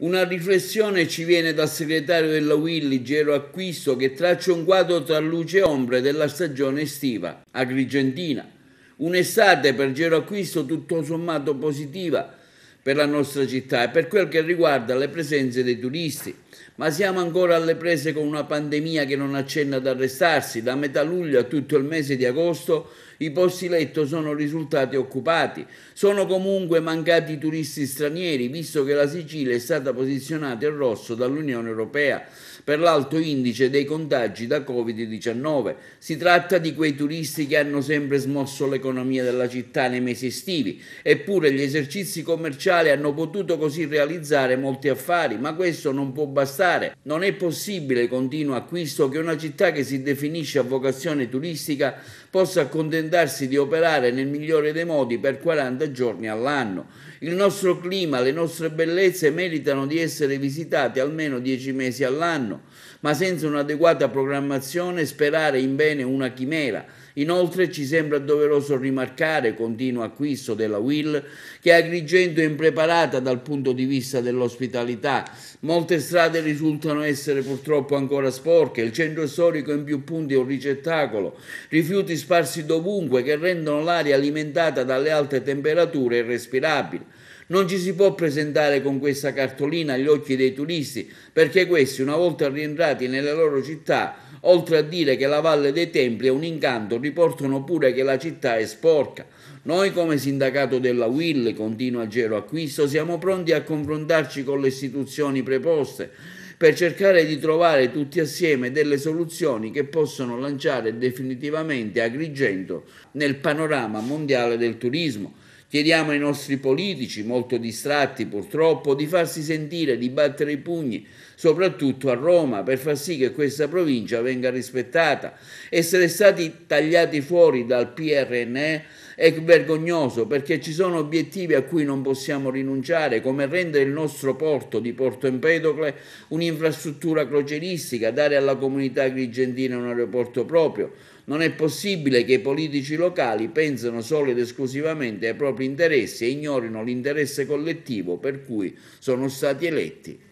Una riflessione ci viene dal segretario della Willy, Gero Acquisto, che traccia un quadro tra luce e ombre della stagione estiva agrigentina. Un'estate per Gero Acquisto tutto sommato positiva per la nostra città e per quel che riguarda le presenze dei turisti ma siamo ancora alle prese con una pandemia che non accenna ad arrestarsi. Da metà luglio a tutto il mese di agosto i posti letto sono risultati occupati. Sono comunque mancati i turisti stranieri, visto che la Sicilia è stata posizionata in rosso dall'Unione Europea per l'alto indice dei contagi da Covid-19. Si tratta di quei turisti che hanno sempre smosso l'economia della città nei mesi estivi, eppure gli esercizi commerciali hanno potuto così realizzare molti affari, ma questo non può bastare devastare. Non è possibile, continua Acquisto, che una città che si definisce a vocazione turistica possa accontentarsi di operare nel migliore dei modi per 40 giorni all'anno. Il nostro clima, le nostre bellezze meritano di essere visitate almeno 10 mesi all'anno, ma senza un'adeguata programmazione sperare in bene una chimera. Inoltre ci sembra doveroso rimarcare, continuo acquisto della Will, che Agrigento è impreparata dal punto di vista dell'ospitalità. Molte strade strade risultano essere purtroppo ancora sporche, il centro storico in più punti è un ricettacolo, rifiuti sparsi dovunque che rendono l'aria alimentata dalle alte temperature irrespirabile. Non ci si può presentare con questa cartolina agli occhi dei turisti, perché questi, una volta rientrati nelle loro città, oltre a dire che la Valle dei Templi è un incanto, riportano pure che la città è sporca. Noi come sindacato della Will, continua Gero Acquisto, siamo pronti a confrontarci con le istituzioni preposte per cercare di trovare tutti assieme delle soluzioni che possono lanciare definitivamente Agrigento nel panorama mondiale del turismo. Chiediamo ai nostri politici, molto distratti purtroppo, di farsi sentire, di battere i pugni, soprattutto a Roma, per far sì che questa provincia venga rispettata. Essere stati tagliati fuori dal PRNE è vergognoso perché ci sono obiettivi a cui non possiamo rinunciare, come rendere il nostro porto di Porto Empedocle un'infrastruttura croceristica, dare alla comunità agrigentina un aeroporto proprio, non è possibile che i politici locali pensino solo ed esclusivamente ai propri interessi e ignorino l'interesse collettivo per cui sono stati eletti